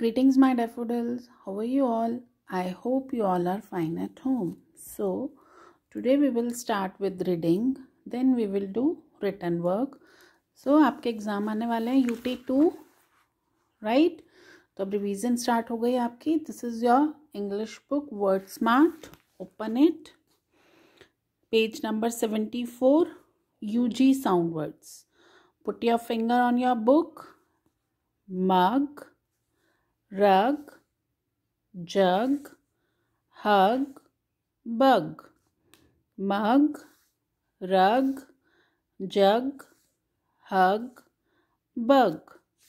Greetings, my daffodils. How are you all? I hope you all are fine at home. So, today we will start with reading, then we will do written work. So, आपके exam आने वाले हैं U T right? So तो अब revision start हो गई आपकी this is your English book word smart open it page number seventy four you put your finger on your book mug rug, jug, hug, bug, mug, rug, jug, hug, bug.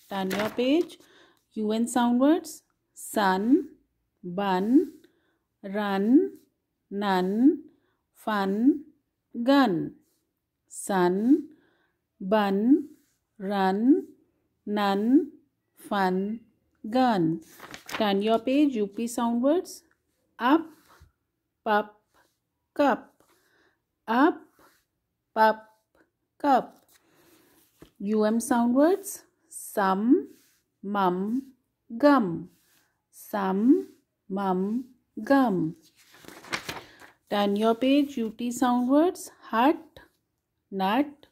Turn your page. UN sound words. Sun, bun, run, nun, fun, gun. Sun, bun, run, nun, fun, gun. Turn your page, U p sound soundwards. Up, pup, cup. Up, pup, cup. Um soundwards. Some, mum, gum. Some, mum, gum. Turn your page, UT soundwards. Hut, nut,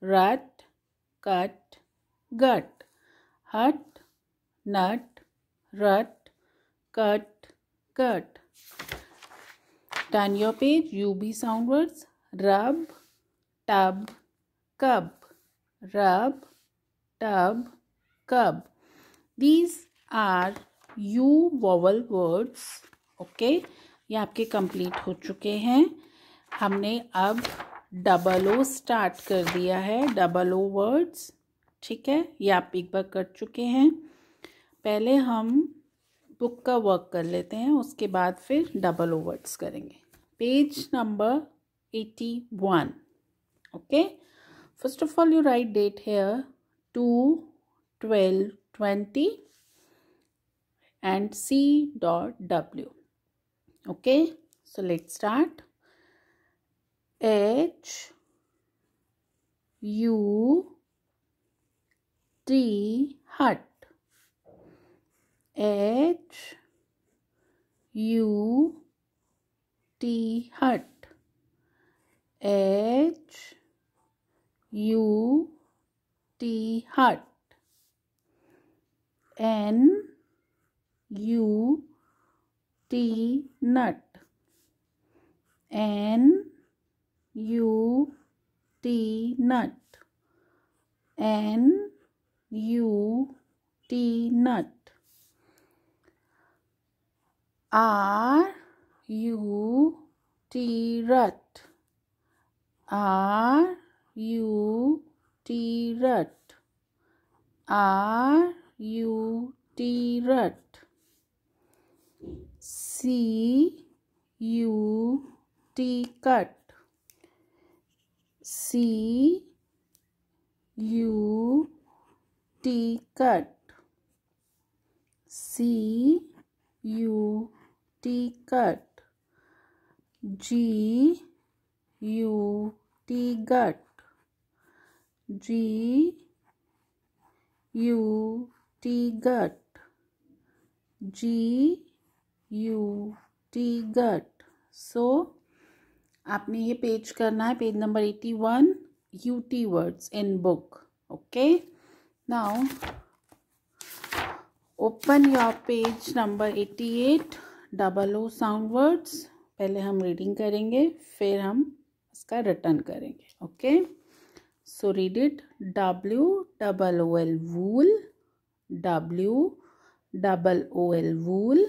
rut, cut, gut. Hut, nut rut cut cut टनियो page U B sound words rub tub cub rub tub cub these are U vowel words okay ये आपके complete हो चुके हैं हमने अब double O start कर दिया है डबल ओ वर्ड्स ठीक है ये आप एक बार कर चुके हैं पहले हम बुक का वर्क कर लेते हैं उसके बाद फिर डबल ओवर्ड्स करेंगे page number eighty one okay first of all you write date है two twelve twenty and C dot W okay so let start H U T hut H U T hut H U T hut N U T nut N U T nut N U T nut R U T rut R U T rut R U T rut C U T cut C U T cut C U ticket G U T gut G U T gut G U T gut so आपने ये page करना है page number eighty one U T words in book okay now open your page number eighty eight double O sound words पहले हम reading करेंगे फिर हम इसका रिटर्न करेंगे okay so read it W double O L wool W double O L wool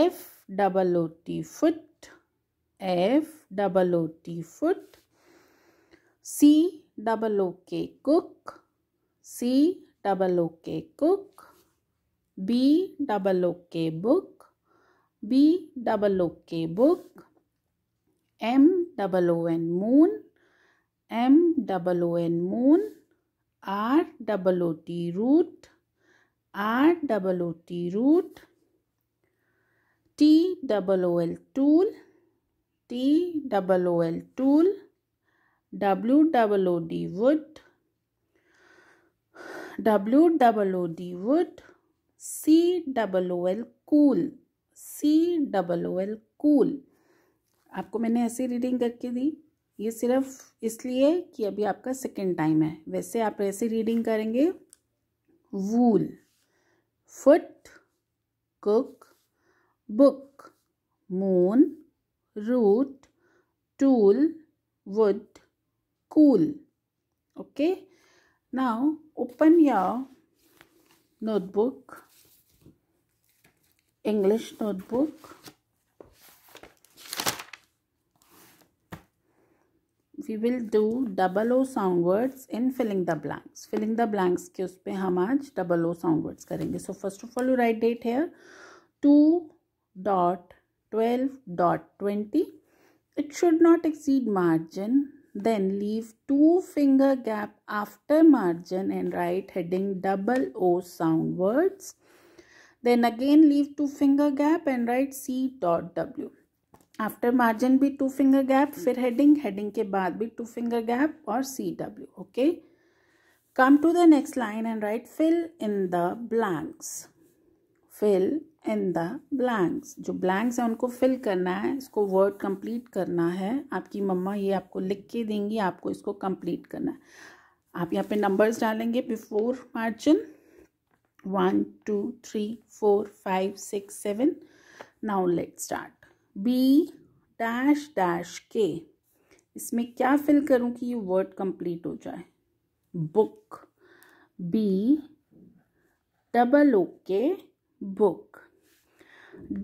F double O T foot F double O T foot C double O K cook C double O K cook B double O K book B double O K book M double O N moon M double O N moon R double O T root R double O T root T double O L tool T double O L tool W double O D wood W double O D wood C double O L cool C double O L cool आपको मैंने ऐसी reading करके दी ये सिर्फ इसलिए कि अभी आपका सेकेंड टाइम है वैसे आप ऐसे रीडिंग करेंगे wool foot cook book moon root tool wood cool okay now open your notebook English notebook. We will do double O sound words in filling the blanks. Filling the blanks के उस पर हम आज double O sound words करेंगे. So first of all you write date here. Two dot twelve dot twenty. It should not exceed margin. Then leave two finger gap after margin and write heading double O sound words. Then again leave two finger gap and write C dot W. after margin भी two finger gap फिर heading heading के बाद भी two finger gap और c w okay come to the next line and write fill in the blanks fill in the blanks जो blanks है उनको fill करना है इसको word complete करना है आपकी मम्मा ये आपको लिख के देंगी आपको इसको complete करना है आप यहाँ पे numbers डालेंगे before margin one two three four five six seven now let's start b dash dash k इसमें क्या फिल करूं कि ये वर्ड कंप्लीट हो जाए book B double O K book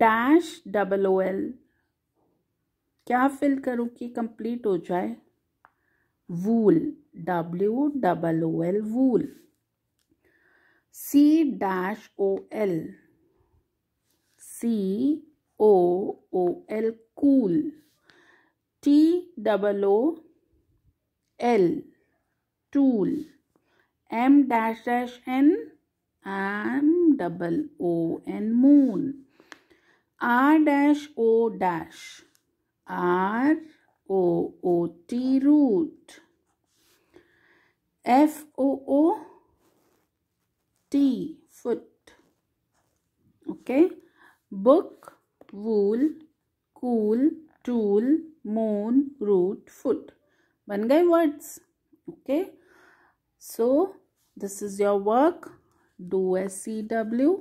dash double O L क्या फिल करूं कि कंप्लीट हो जाए wool W double O L wool C dash O L. C O O L cool. T double O L tool. M dash dash N M double O N moon. R dash O dash R O O T root F O है book wool cool tool moon root foot बन गए words okay so this is your work do S C W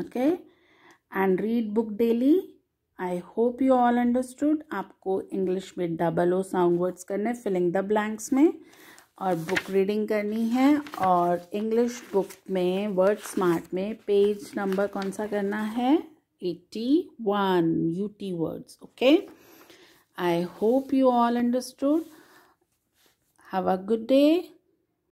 okay and read book daily I hope you all understood आपको English में double O sound words करने filling the blanks में और book reading करनी है और English book में word smart में पेज नंबर कौन सा करना है eighty one U T words okay I hope you all understood have a good day